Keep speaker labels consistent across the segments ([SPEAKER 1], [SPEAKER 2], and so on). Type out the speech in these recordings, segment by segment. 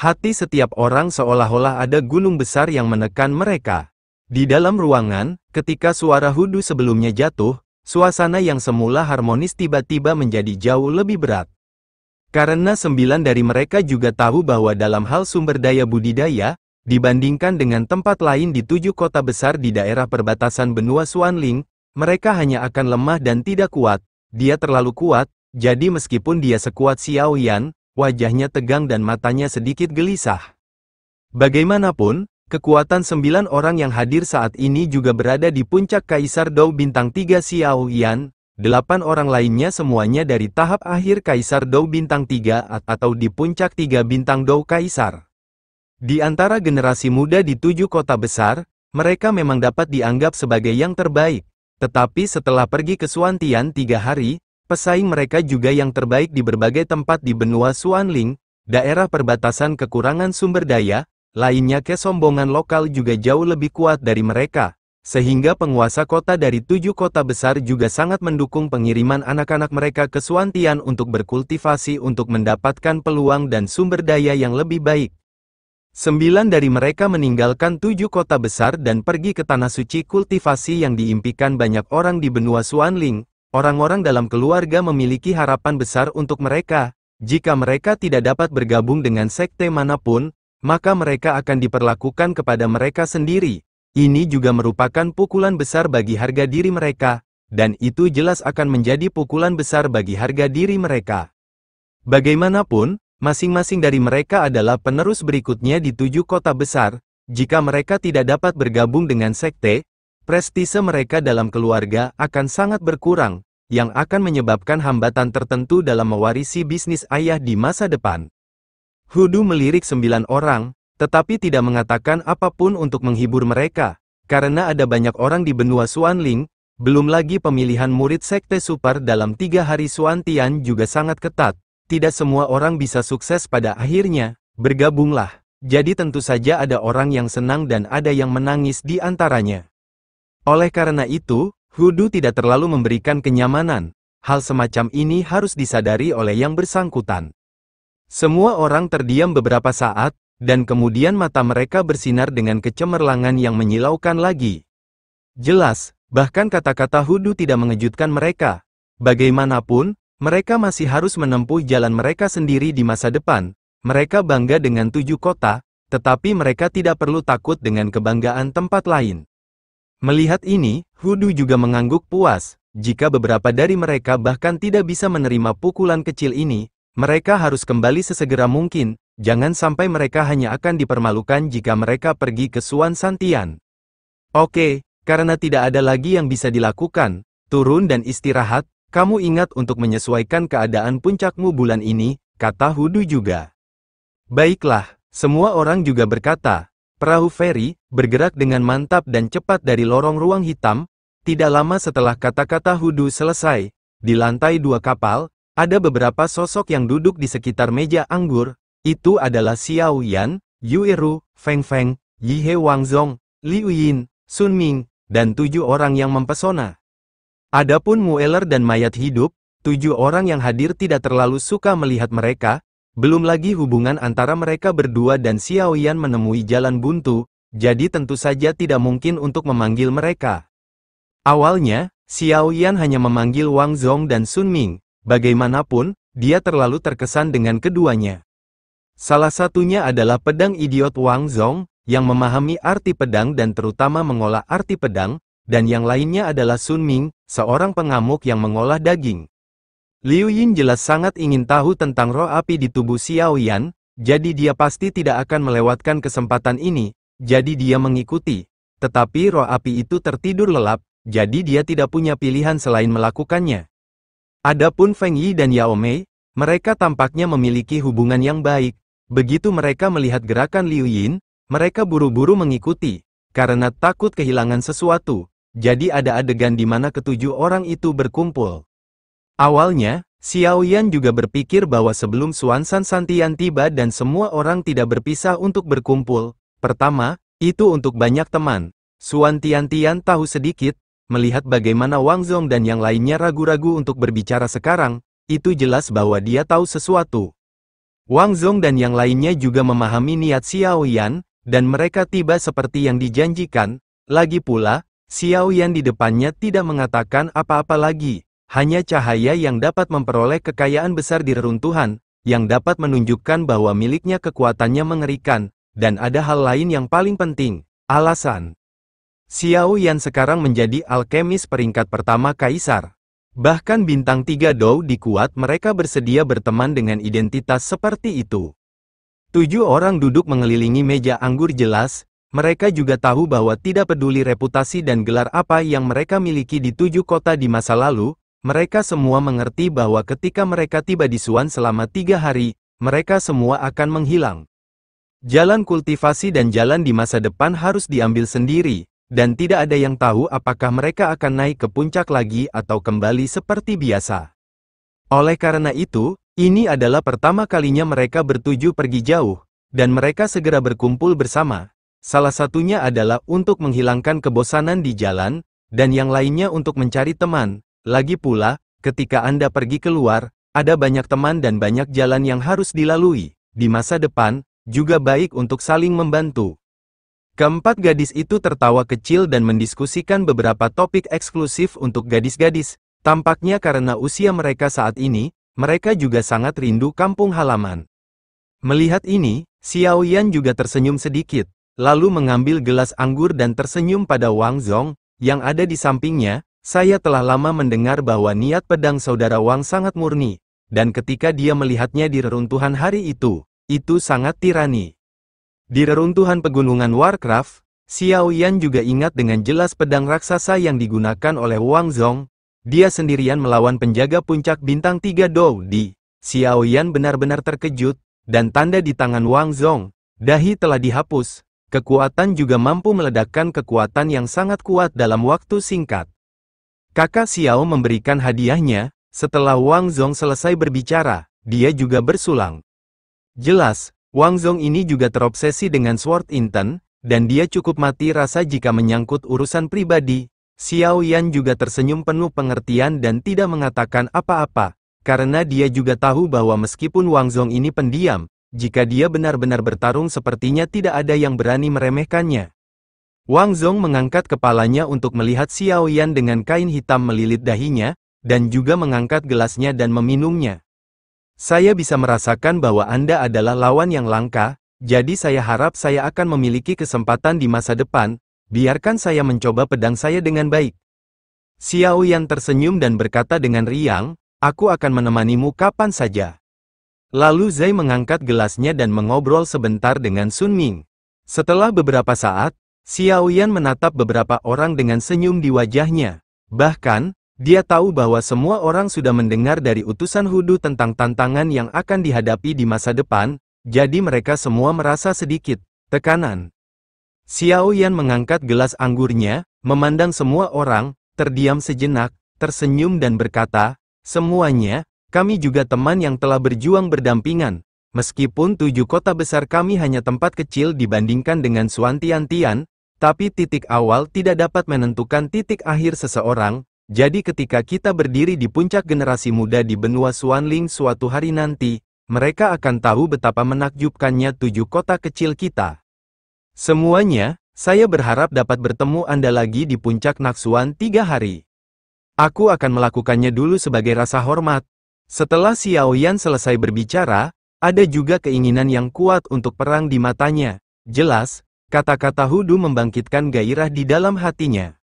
[SPEAKER 1] Hati setiap orang seolah-olah ada gunung besar yang menekan mereka. Di dalam ruangan, ketika suara hudu sebelumnya jatuh, suasana yang semula harmonis tiba-tiba menjadi jauh lebih berat. Karena sembilan dari mereka juga tahu bahwa dalam hal sumber daya budidaya, dibandingkan dengan tempat lain di tujuh kota besar di daerah perbatasan benua Suanling, mereka hanya akan lemah dan tidak kuat, dia terlalu kuat, jadi meskipun dia sekuat Xiaoyan, wajahnya tegang dan matanya sedikit gelisah. Bagaimanapun, kekuatan sembilan orang yang hadir saat ini juga berada di puncak Kaisar Dou Bintang 3 Xiao Yan, delapan orang lainnya semuanya dari tahap akhir Kaisar Dou Bintang 3 atau di puncak tiga bintang Dou Kaisar. Di antara generasi muda di tujuh kota besar, mereka memang dapat dianggap sebagai yang terbaik. Tetapi setelah pergi ke Suantian tiga hari, Pesaing mereka juga yang terbaik di berbagai tempat di benua Suanling, daerah perbatasan kekurangan sumber daya, lainnya kesombongan lokal juga jauh lebih kuat dari mereka. Sehingga penguasa kota dari tujuh kota besar juga sangat mendukung pengiriman anak-anak mereka ke Suantian untuk berkultivasi untuk mendapatkan peluang dan sumber daya yang lebih baik. Sembilan dari mereka meninggalkan tujuh kota besar dan pergi ke Tanah Suci kultivasi yang diimpikan banyak orang di benua Suanling, Orang-orang dalam keluarga memiliki harapan besar untuk mereka. Jika mereka tidak dapat bergabung dengan sekte manapun, maka mereka akan diperlakukan kepada mereka sendiri. Ini juga merupakan pukulan besar bagi harga diri mereka, dan itu jelas akan menjadi pukulan besar bagi harga diri mereka. Bagaimanapun, masing-masing dari mereka adalah penerus berikutnya di tujuh kota besar, jika mereka tidak dapat bergabung dengan sekte, prestise mereka dalam keluarga akan sangat berkurang, yang akan menyebabkan hambatan tertentu dalam mewarisi bisnis ayah di masa depan. Hudu melirik sembilan orang, tetapi tidak mengatakan apapun untuk menghibur mereka, karena ada banyak orang di benua Suanling, belum lagi pemilihan murid sekte super dalam tiga hari Suantian juga sangat ketat, tidak semua orang bisa sukses pada akhirnya, bergabunglah. Jadi tentu saja ada orang yang senang dan ada yang menangis di antaranya. Oleh karena itu, hudu tidak terlalu memberikan kenyamanan. Hal semacam ini harus disadari oleh yang bersangkutan. Semua orang terdiam beberapa saat, dan kemudian mata mereka bersinar dengan kecemerlangan yang menyilaukan lagi. Jelas, bahkan kata-kata Hudu tidak mengejutkan mereka. Bagaimanapun, mereka masih harus menempuh jalan mereka sendiri di masa depan. Mereka bangga dengan tujuh kota, tetapi mereka tidak perlu takut dengan kebanggaan tempat lain. Melihat ini, Hudu juga mengangguk puas, jika beberapa dari mereka bahkan tidak bisa menerima pukulan kecil ini, mereka harus kembali sesegera mungkin, jangan sampai mereka hanya akan dipermalukan jika mereka pergi ke Suan Santian. Oke, karena tidak ada lagi yang bisa dilakukan, turun dan istirahat, kamu ingat untuk menyesuaikan keadaan puncakmu bulan ini, kata Hudu juga. Baiklah, semua orang juga berkata, perahu feri, bergerak dengan mantap dan cepat dari lorong ruang hitam, tidak lama setelah kata-kata Hudu selesai, di lantai dua kapal, ada beberapa sosok yang duduk di sekitar meja anggur, itu adalah Xiao Yan, Yu Feng Feng, Yi Wangzong, Liu Yin, Sun Ming, dan tujuh orang yang mempesona. Adapun Mueller dan mayat hidup, tujuh orang yang hadir tidak terlalu suka melihat mereka, belum lagi hubungan antara mereka berdua dan Xiao Yan menemui jalan buntu, jadi tentu saja tidak mungkin untuk memanggil mereka. Awalnya, Xiao Yan hanya memanggil Wang Zhong dan Sun Ming, bagaimanapun, dia terlalu terkesan dengan keduanya. Salah satunya adalah pedang idiot Wang Zhong, yang memahami arti pedang dan terutama mengolah arti pedang, dan yang lainnya adalah Sun Ming, seorang pengamuk yang mengolah daging. Liu Yin jelas sangat ingin tahu tentang roh api di tubuh Xiao Yan, jadi dia pasti tidak akan melewatkan kesempatan ini, jadi dia mengikuti. Tetapi roh api itu tertidur lelap, jadi dia tidak punya pilihan selain melakukannya. Adapun Feng Yi dan Yao Mei, mereka tampaknya memiliki hubungan yang baik. Begitu mereka melihat gerakan Liu Yin, mereka buru-buru mengikuti, karena takut kehilangan sesuatu. Jadi ada adegan di mana ketujuh orang itu berkumpul. Awalnya, Xiao Yan juga berpikir bahwa sebelum Suan San Santian tiba dan semua orang tidak berpisah untuk berkumpul, Pertama, itu untuk banyak teman. Suan tian tahu sedikit, melihat bagaimana Wang Zong dan yang lainnya ragu-ragu untuk berbicara sekarang, itu jelas bahwa dia tahu sesuatu. Wang Zong dan yang lainnya juga memahami niat Xiao Yan, dan mereka tiba seperti yang dijanjikan, lagi pula, Xiao Yan di depannya tidak mengatakan apa-apa lagi, hanya cahaya yang dapat memperoleh kekayaan besar di reruntuhan, yang dapat menunjukkan bahwa miliknya kekuatannya mengerikan, dan ada hal lain yang paling penting, alasan. Xiao Yan sekarang menjadi alkemis peringkat pertama kaisar. Bahkan bintang tiga Dou dikuat mereka bersedia berteman dengan identitas seperti itu. Tujuh orang duduk mengelilingi meja anggur jelas, mereka juga tahu bahwa tidak peduli reputasi dan gelar apa yang mereka miliki di tujuh kota di masa lalu, mereka semua mengerti bahwa ketika mereka tiba di Suan selama tiga hari, mereka semua akan menghilang. Jalan kultivasi dan jalan di masa depan harus diambil sendiri, dan tidak ada yang tahu apakah mereka akan naik ke puncak lagi atau kembali seperti biasa. Oleh karena itu, ini adalah pertama kalinya mereka bertuju pergi jauh, dan mereka segera berkumpul bersama. Salah satunya adalah untuk menghilangkan kebosanan di jalan, dan yang lainnya untuk mencari teman. Lagi pula, ketika Anda pergi keluar, ada banyak teman dan banyak jalan yang harus dilalui. Di masa depan, juga baik untuk saling membantu. Keempat gadis itu tertawa kecil dan mendiskusikan beberapa topik eksklusif untuk gadis-gadis. Tampaknya karena usia mereka saat ini, mereka juga sangat rindu kampung halaman. Melihat ini, Xiao Yan juga tersenyum sedikit, lalu mengambil gelas anggur dan tersenyum pada Wang Zhong yang ada di sampingnya, saya telah lama mendengar bahwa niat pedang saudara Wang sangat murni, dan ketika dia melihatnya di reruntuhan hari itu, itu sangat tirani. Di reruntuhan pegunungan Warcraft, Xiao Yan juga ingat dengan jelas pedang raksasa yang digunakan oleh Wang Zhong. Dia sendirian melawan penjaga puncak bintang 3 Dou Di. Xiao Yan benar-benar terkejut, dan tanda di tangan Wang Zhong, dahi telah dihapus. Kekuatan juga mampu meledakkan kekuatan yang sangat kuat dalam waktu singkat. Kakak Xiao memberikan hadiahnya, setelah Wang Zhong selesai berbicara, dia juga bersulang. Jelas, Wang Zhong ini juga terobsesi dengan Sword Inten, dan dia cukup mati rasa jika menyangkut urusan pribadi. Xiao Yan juga tersenyum penuh pengertian dan tidak mengatakan apa-apa, karena dia juga tahu bahwa meskipun Wang Zhong ini pendiam, jika dia benar-benar bertarung sepertinya tidak ada yang berani meremehkannya. Wang Zhong mengangkat kepalanya untuk melihat Xiao Yan dengan kain hitam melilit dahinya, dan juga mengangkat gelasnya dan meminumnya. Saya bisa merasakan bahwa Anda adalah lawan yang langka, jadi saya harap saya akan memiliki kesempatan di masa depan, biarkan saya mencoba pedang saya dengan baik. Xiao Yan tersenyum dan berkata dengan riang, aku akan menemanimu kapan saja. Lalu Zai mengangkat gelasnya dan mengobrol sebentar dengan Sun Ming. Setelah beberapa saat, Xiao Yan menatap beberapa orang dengan senyum di wajahnya. Bahkan, dia tahu bahwa semua orang sudah mendengar dari utusan Hudu tentang tantangan yang akan dihadapi di masa depan, jadi mereka semua merasa sedikit tekanan. Xiao Yan mengangkat gelas anggurnya, memandang semua orang, terdiam sejenak, tersenyum dan berkata, Semuanya, kami juga teman yang telah berjuang berdampingan. Meskipun tujuh kota besar kami hanya tempat kecil dibandingkan dengan Suantian Tian, tapi titik awal tidak dapat menentukan titik akhir seseorang, jadi ketika kita berdiri di puncak generasi muda di benua Suanling suatu hari nanti, mereka akan tahu betapa menakjubkannya tujuh kota kecil kita. Semuanya, saya berharap dapat bertemu Anda lagi di puncak Naksuan tiga hari. Aku akan melakukannya dulu sebagai rasa hormat. Setelah Xiao Yan selesai berbicara, ada juga keinginan yang kuat untuk perang di matanya. Jelas, kata-kata Hudu membangkitkan gairah di dalam hatinya.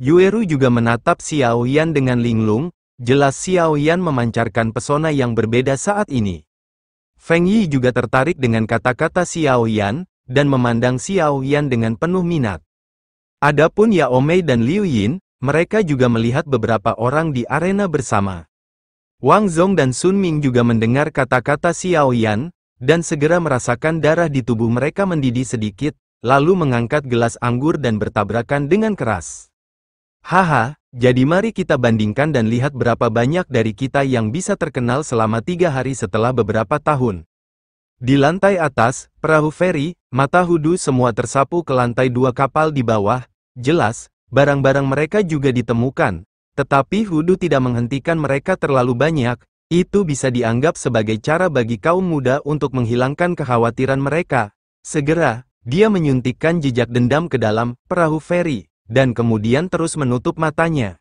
[SPEAKER 1] Yueru juga menatap Xiaoyan dengan linglung, jelas Xiaoyan memancarkan pesona yang berbeda saat ini. Feng Yi juga tertarik dengan kata-kata Xiaoyan, dan memandang Xiaoyan dengan penuh minat. Adapun Yao Mei dan Liu Yin, mereka juga melihat beberapa orang di arena bersama. Wang Zong dan Sun Ming juga mendengar kata-kata Xiaoyan, dan segera merasakan darah di tubuh mereka mendidih sedikit, lalu mengangkat gelas anggur dan bertabrakan dengan keras. Haha, jadi mari kita bandingkan dan lihat berapa banyak dari kita yang bisa terkenal selama tiga hari setelah beberapa tahun. Di lantai atas, perahu feri, mata hudu semua tersapu ke lantai dua kapal di bawah, jelas, barang-barang mereka juga ditemukan. Tetapi hudu tidak menghentikan mereka terlalu banyak, itu bisa dianggap sebagai cara bagi kaum muda untuk menghilangkan kekhawatiran mereka. Segera, dia menyuntikkan jejak dendam ke dalam perahu feri dan kemudian terus menutup matanya.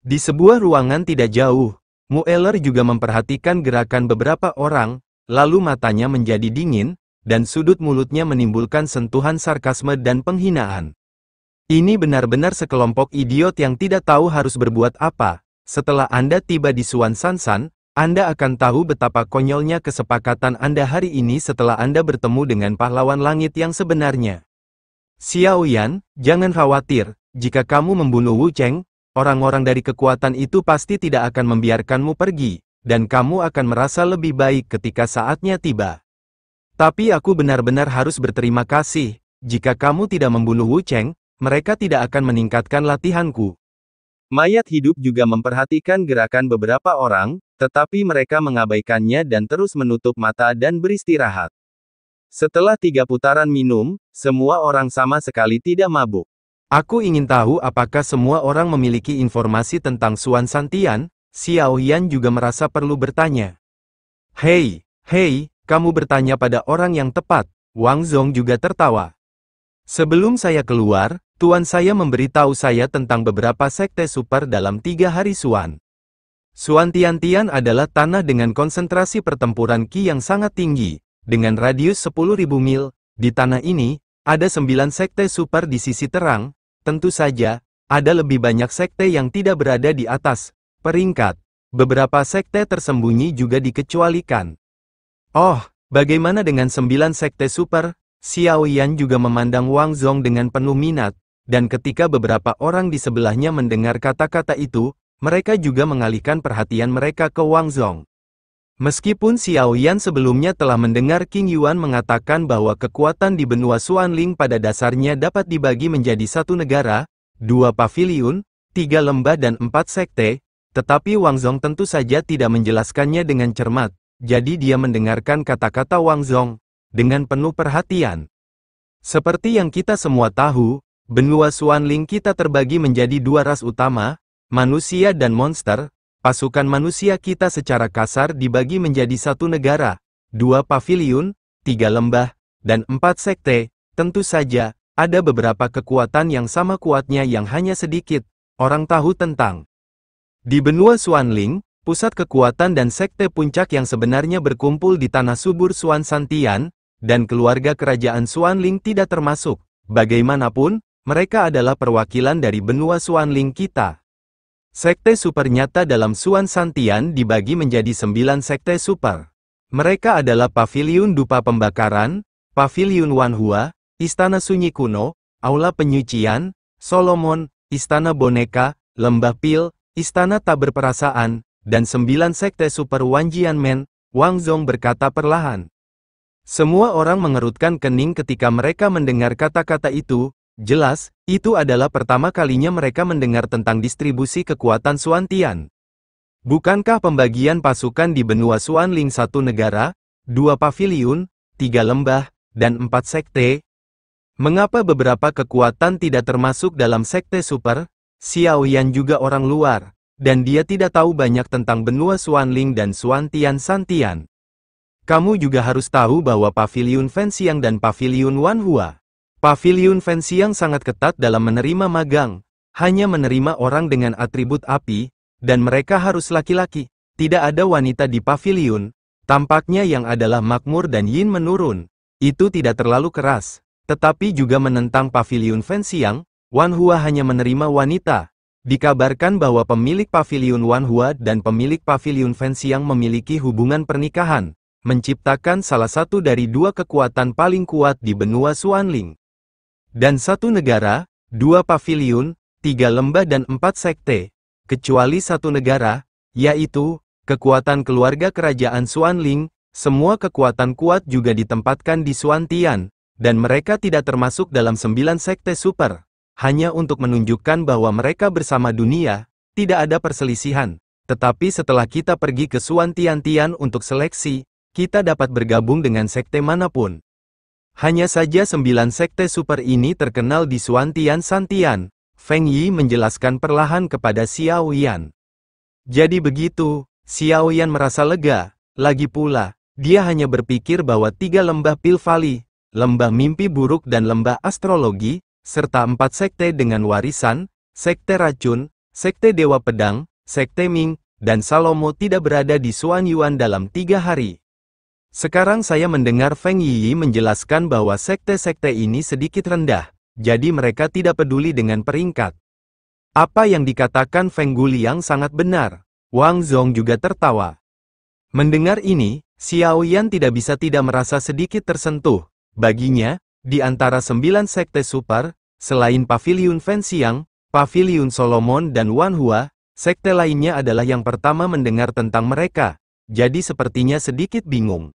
[SPEAKER 1] Di sebuah ruangan tidak jauh, Mueller juga memperhatikan gerakan beberapa orang, lalu matanya menjadi dingin, dan sudut mulutnya menimbulkan sentuhan sarkasme dan penghinaan. Ini benar-benar sekelompok idiot yang tidak tahu harus berbuat apa. Setelah Anda tiba di Suan Sansan, Anda akan tahu betapa konyolnya kesepakatan Anda hari ini setelah Anda bertemu dengan pahlawan langit yang sebenarnya. Xiao Yan, jangan khawatir, jika kamu membunuh Wu Cheng, orang-orang dari kekuatan itu pasti tidak akan membiarkanmu pergi, dan kamu akan merasa lebih baik ketika saatnya tiba. Tapi aku benar-benar harus berterima kasih, jika kamu tidak membunuh Wu Cheng, mereka tidak akan meningkatkan latihanku. Mayat hidup juga memperhatikan gerakan beberapa orang, tetapi mereka mengabaikannya dan terus menutup mata dan beristirahat. Setelah tiga putaran minum, semua orang sama sekali tidak mabuk. Aku ingin tahu apakah semua orang memiliki informasi tentang Suan Santian, Xiao Yan juga merasa perlu bertanya. Hei, hei, kamu bertanya pada orang yang tepat, Wang Zhong juga tertawa. Sebelum saya keluar, tuan saya memberitahu saya tentang beberapa sekte super dalam tiga hari Suan. Suan Tian Tian adalah tanah dengan konsentrasi pertempuran Qi yang sangat tinggi, dengan radius 10.000 mil, di tanah ini, ada 9 sekte super di sisi terang, tentu saja, ada lebih banyak sekte yang tidak berada di atas, peringkat. Beberapa sekte tersembunyi juga dikecualikan. Oh, bagaimana dengan 9 sekte super? Xiao Yan juga memandang Wang Zhong dengan penuh minat, dan ketika beberapa orang di sebelahnya mendengar kata-kata itu, mereka juga mengalihkan perhatian mereka ke Wang Zhong. Meskipun Xiao Yan sebelumnya telah mendengar King Yuan mengatakan bahwa kekuatan di benua Xuanling pada dasarnya dapat dibagi menjadi satu negara, dua pavilion, tiga lembah dan empat sekte, tetapi Wang Zhong tentu saja tidak menjelaskannya dengan cermat, jadi dia mendengarkan kata-kata Wang Zhong dengan penuh perhatian. Seperti yang kita semua tahu, benua Xuanling kita terbagi menjadi dua ras utama, manusia dan monster, Pasukan manusia kita secara kasar dibagi menjadi satu negara, dua pavilion, tiga lembah, dan empat sekte. Tentu saja, ada beberapa kekuatan yang sama kuatnya yang hanya sedikit, orang tahu tentang. Di benua Suanling, pusat kekuatan dan sekte puncak yang sebenarnya berkumpul di tanah subur Suan Santian, dan keluarga kerajaan Suanling tidak termasuk. Bagaimanapun, mereka adalah perwakilan dari benua Suanling kita. Sekte super nyata dalam Suan Santian dibagi menjadi sembilan sekte super. Mereka adalah Paviliun Dupa Pembakaran, Paviliun Wanhua, Istana Sunyi Kuno, Aula Penyucian, Solomon, Istana Boneka, Lembah Pil, Istana Tak Berperasaan, dan sembilan sekte super Wanjian Men, Wang Zhong berkata perlahan. Semua orang mengerutkan kening ketika mereka mendengar kata-kata itu, Jelas, itu adalah pertama kalinya mereka mendengar tentang distribusi kekuatan Suantian. Bukankah pembagian pasukan di benua Suanling satu negara, dua pavilion, tiga lembah, dan empat sekte? Mengapa beberapa kekuatan tidak termasuk dalam sekte super? Xiao Yan juga orang luar, dan dia tidak tahu banyak tentang benua Suanling dan Suantian Santian. Kamu juga harus tahu bahwa pavilion Fenxiang dan pavilion Wanhua Pavilion Fancy yang sangat ketat dalam menerima magang, hanya menerima orang dengan atribut api, dan mereka harus laki-laki. Tidak ada wanita di pavilion. tampaknya yang adalah makmur dan yin menurun. Itu tidak terlalu keras, tetapi juga menentang pavilion fancy yang, Wan Hua hanya menerima wanita. Dikabarkan bahwa pemilik pavilion Wan Hua dan pemilik pavilion fancy yang memiliki hubungan pernikahan, menciptakan salah satu dari dua kekuatan paling kuat di benua Suanling. Dan satu negara, dua pavilion, tiga lembah dan empat sekte, kecuali satu negara, yaitu, kekuatan keluarga kerajaan Xuanling, semua kekuatan kuat juga ditempatkan di Xuantian, dan mereka tidak termasuk dalam sembilan sekte super, hanya untuk menunjukkan bahwa mereka bersama dunia, tidak ada perselisihan. Tetapi setelah kita pergi ke Tian tian untuk seleksi, kita dapat bergabung dengan sekte manapun. Hanya saja sembilan sekte super ini terkenal di Suantian Santian, Feng Yi menjelaskan perlahan kepada Xiao Yan. Jadi begitu, Xiao Yan merasa lega, lagi pula, dia hanya berpikir bahwa tiga lembah Pilvali, lembah mimpi buruk dan lembah astrologi, serta empat sekte dengan warisan, sekte racun, sekte dewa pedang, sekte Ming, dan Salomo tidak berada di Suan Yuan dalam tiga hari. Sekarang saya mendengar Feng Yi menjelaskan bahwa sekte-sekte ini sedikit rendah, jadi mereka tidak peduli dengan peringkat. Apa yang dikatakan Feng Guliang sangat benar. Wang Zhong juga tertawa. Mendengar ini, Xiao Yan tidak bisa tidak merasa sedikit tersentuh. Baginya, di antara sembilan sekte super, selain Paviliun Xiang, Paviliun Solomon dan Wan Hua, sekte lainnya adalah yang pertama mendengar tentang mereka, jadi sepertinya sedikit bingung.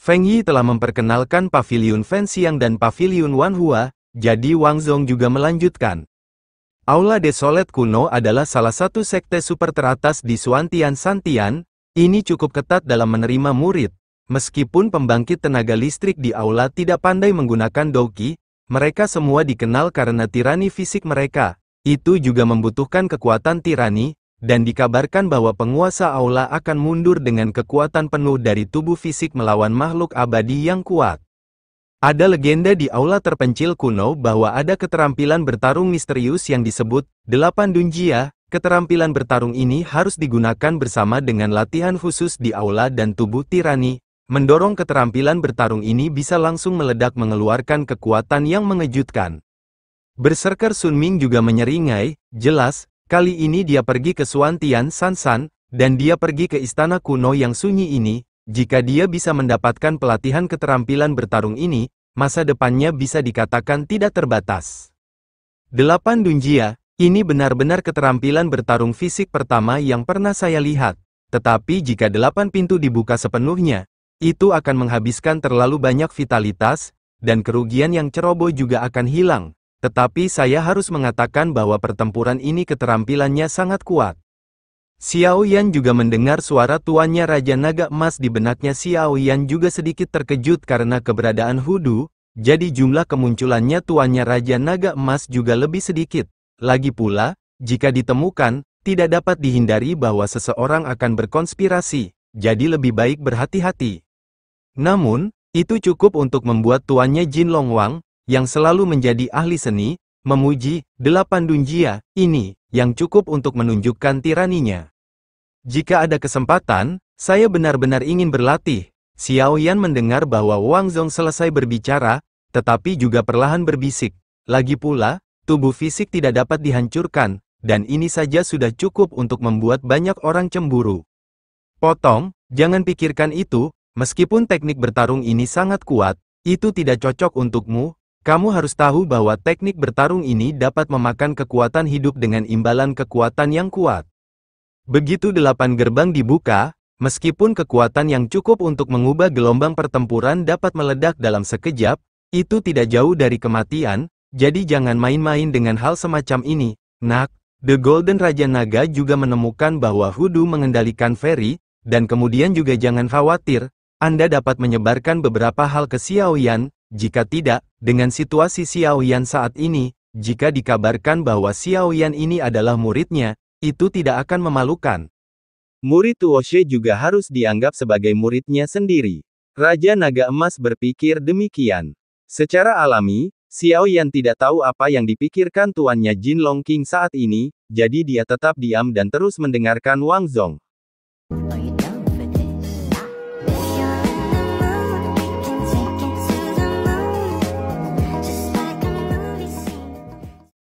[SPEAKER 1] Feng Yi telah memperkenalkan Paviliun Fenxiang dan Paviliun Wanhua, jadi Wang Zong juga melanjutkan. Aula Desolet kuno adalah salah satu sekte super teratas di Suantian Santian, ini cukup ketat dalam menerima murid. Meskipun pembangkit tenaga listrik di aula tidak pandai menggunakan doki, mereka semua dikenal karena tirani fisik mereka. Itu juga membutuhkan kekuatan tirani, dan dikabarkan bahwa penguasa aula akan mundur dengan kekuatan penuh dari tubuh fisik melawan makhluk abadi yang kuat. Ada legenda di aula terpencil kuno bahwa ada keterampilan bertarung misterius yang disebut Delapan Dunjia, keterampilan bertarung ini harus digunakan bersama dengan latihan khusus di aula dan tubuh tirani, mendorong keterampilan bertarung ini bisa langsung meledak mengeluarkan kekuatan yang mengejutkan. Berserker Sun Ming juga menyeringai, jelas, Kali ini dia pergi ke Suan Tian San San, dan dia pergi ke istana kuno yang sunyi ini, jika dia bisa mendapatkan pelatihan keterampilan bertarung ini, masa depannya bisa dikatakan tidak terbatas. 8 Dunjia, ini benar-benar keterampilan bertarung fisik pertama yang pernah saya lihat. Tetapi jika delapan pintu dibuka sepenuhnya, itu akan menghabiskan terlalu banyak vitalitas, dan kerugian yang ceroboh juga akan hilang. Tetapi saya harus mengatakan bahwa pertempuran ini keterampilannya sangat kuat. Xiao Yan juga mendengar suara tuannya Raja Naga Emas di benaknya Xiao Yan juga sedikit terkejut karena keberadaan Hudu, jadi jumlah kemunculannya tuannya Raja Naga Emas juga lebih sedikit. Lagi pula, jika ditemukan, tidak dapat dihindari bahwa seseorang akan berkonspirasi, jadi lebih baik berhati-hati. Namun, itu cukup untuk membuat tuannya Jin Long Wang, yang selalu menjadi ahli seni, memuji, delapan dunjia, ini, yang cukup untuk menunjukkan tiraninya. Jika ada kesempatan, saya benar-benar ingin berlatih. Xiao Yan mendengar bahwa Wang Zhong selesai berbicara, tetapi juga perlahan berbisik. Lagi pula, tubuh fisik tidak dapat dihancurkan, dan ini saja sudah cukup untuk membuat banyak orang cemburu. Potong, jangan pikirkan itu, meskipun teknik bertarung ini sangat kuat, itu tidak cocok untukmu, kamu harus tahu bahwa teknik bertarung ini dapat memakan kekuatan hidup dengan imbalan kekuatan yang kuat. Begitu delapan gerbang dibuka, meskipun kekuatan yang cukup untuk mengubah gelombang pertempuran dapat meledak dalam sekejap, itu tidak jauh dari kematian, jadi jangan main-main dengan hal semacam ini. Nak, The Golden Raja Naga juga menemukan bahwa Hudu mengendalikan Ferry, dan kemudian juga jangan khawatir, Anda dapat menyebarkan beberapa hal ke Xiaoyan, jika tidak, dengan situasi Xiaoyan saat ini, jika dikabarkan bahwa Xiaoyan ini adalah muridnya, itu tidak akan memalukan. Murid Tuoshe juga harus dianggap sebagai muridnya sendiri. Raja Naga Emas berpikir demikian. Secara alami, Xiaoyan tidak tahu apa yang dipikirkan tuannya Jin Long King saat ini, jadi dia tetap diam dan terus mendengarkan Wang Zong.